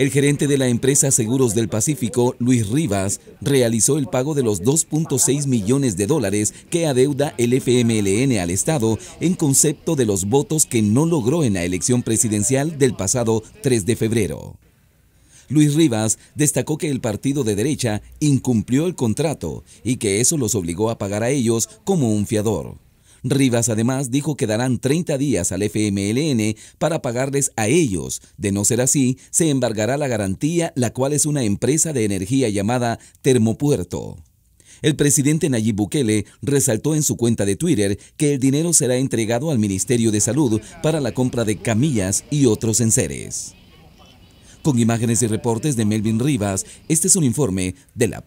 El gerente de la empresa Seguros del Pacífico, Luis Rivas, realizó el pago de los 2.6 millones de dólares que adeuda el FMLN al Estado en concepto de los votos que no logró en la elección presidencial del pasado 3 de febrero. Luis Rivas destacó que el partido de derecha incumplió el contrato y que eso los obligó a pagar a ellos como un fiador. Rivas además dijo que darán 30 días al FMLN para pagarles a ellos. De no ser así, se embargará la garantía, la cual es una empresa de energía llamada Termopuerto. El presidente Nayib Bukele resaltó en su cuenta de Twitter que el dinero será entregado al Ministerio de Salud para la compra de camillas y otros enseres. Con imágenes y reportes de Melvin Rivas, este es un informe de la